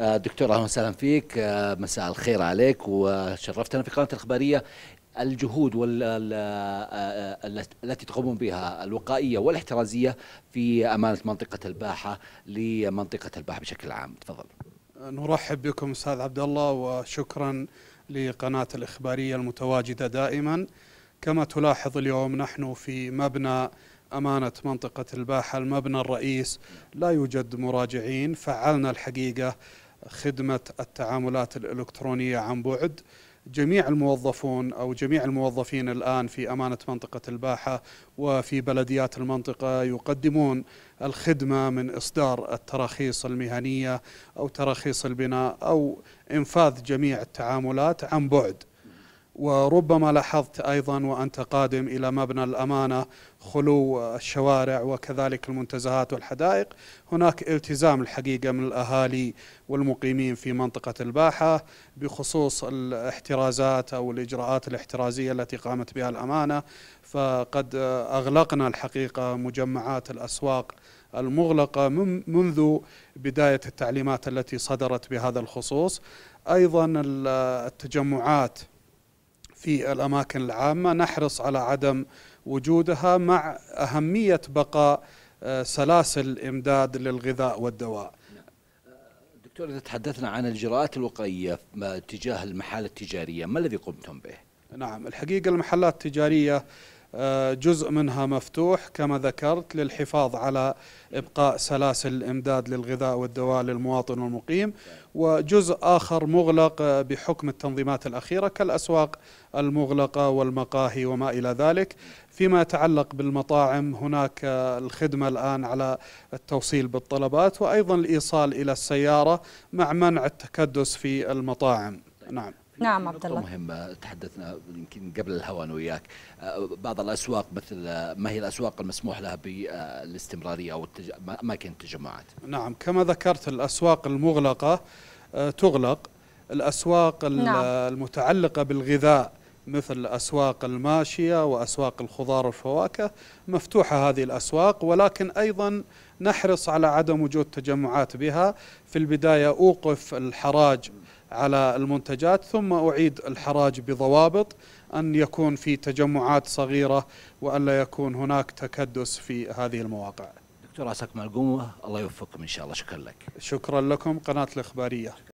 آه، دكتور اهلا وسهلا فيك آه، مساء الخير عليك وشرفتنا في قناه الاخباريه الجهود آه، التي تقومون بها الوقائيه والاحترازيه في امانه منطقه الباحه لمنطقه الباحه بشكل عام تفضل نرحب بكم استاذ عبد الله وشكرا لقناه الاخباريه المتواجده دائما كما تلاحظ اليوم نحن في مبنى أمانة منطقة الباحة المبنى الرئيس لا يوجد مراجعين فعلنا الحقيقة خدمه التعاملات الالكترونيه عن بعد جميع الموظفون او جميع الموظفين الان في امانه منطقه الباحه وفي بلديات المنطقه يقدمون الخدمه من اصدار التراخيص المهنيه او تراخيص البناء او انفاذ جميع التعاملات عن بعد. وربما لاحظت ايضا وانت قادم الى مبنى الامانه خلو الشوارع وكذلك المنتزهات والحدائق هناك التزام الحقيقه من الاهالي والمقيمين في منطقه الباحه بخصوص الاحترازات او الاجراءات الاحترازيه التي قامت بها الامانه فقد اغلقنا الحقيقه مجمعات الاسواق المغلقه منذ بدايه التعليمات التي صدرت بهذا الخصوص ايضا التجمعات في الأماكن العامة نحرص على عدم وجودها مع أهمية بقاء آه، سلاسل إمداد للغذاء والدواء دكتور إذا تحدثنا عن الإجراءات الوقائية تجاه المحال التجارية ما الذي قمتم به؟ نعم الحقيقة المحلات التجارية آه، جزء منها مفتوح كما ذكرت للحفاظ على إبقاء سلاسل الإمداد للغذاء والدواء للمواطن والمقيم وجزء آخر مغلق بحكم التنظيمات الأخيرة كالأسواق المغلقة والمقاهي وما إلى ذلك فيما يتعلق بالمطاعم هناك الخدمة الآن على التوصيل بالطلبات وأيضا الإيصال إلى السيارة مع منع التكدس في المطاعم نعم نعم عبد الله مهمة تحدثنا يمكن قبل الهوى أنا وياك أه، بعض الأسواق مثل أه، ما هي الأسواق المسموح لها بالاستمرارية أو أماكن التجمعات نعم كما ذكرت الأسواق المغلقة أه، تغلق الأسواق نعم. المتعلقة بالغذاء مثل أسواق الماشية وأسواق الخضار والفواكه مفتوحة هذه الأسواق ولكن أيضا نحرص على عدم وجود تجمعات بها في البداية أوقف الحراج على المنتجات ثم أعيد الحراج بضوابط أن يكون في تجمعات صغيرة وألا يكون هناك تكدس في هذه المواقع دكتور عساكم القوة الله يوفقكم إن شاء الله شكرا لك شكرا لكم قناة الإخبارية